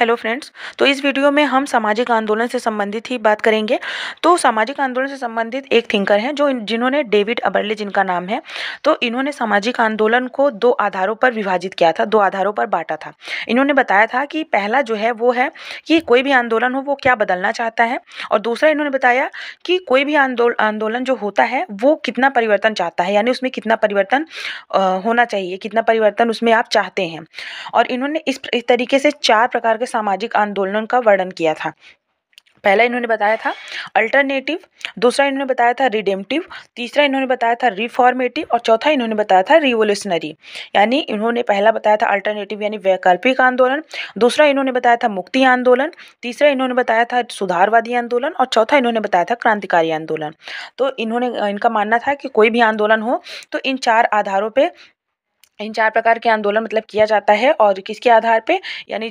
hello friends तो इस video में हम सामाजिक आंदोलन से संबंधित ही बात करेंगे तो सामाजिक आंदोलन से संबंधित एक थिंकर हैं जो जिन्होंने डेविड अबरले जिनका नाम है तो इन्होंने सामाजिक आंदोलन को दो आधारों पर विभाजित किया था दो आधारों पर बांटा था इन्होंने बताया था कि पहला जो है वो है कि कोई भी आंदोलन हो वो क्या बदलना चाहता है और दूसरा इन्होंने बताया कि कोई भी आंदोलन आंदोलन जो होता है वो कितना परिवर्तन चाहता है यानी उसमें कितना परिवर्तन होना चाहिए कितना परिवर्तन उसमें आप चाहते हैं और इन्होंने इस तरीके से चार प्रकार के सामाजिक आंदोलन का वर्णन किया था पहला इन्होंने बताया था अल्टरनेटिव दूसरा इन्होंने बताया था रिडेमटिव तीसरा इन्होंने बताया था रिफॉर्मेटिव और चौथा इन्होंने बताया था रिवोल्यूशनरी यानी इन्होंने पहला बताया था अल्टरनेटिव यानी वैकल्पिक आंदोलन दूसरा इन्होंने बताया था मुक्ति आंदोलन तीसरा इन्होंने बताया था सुधारवादी आंदोलन और चौथा इन्होंने बताया था क्रांतिकारी आंदोलन तो इन्होंने इनका मानना था कि कोई भी आंदोलन हो तो इन चार आधारों पर इन चार प्रकार के आंदोलन मतलब किया जाता है और किसके आधार पे यानी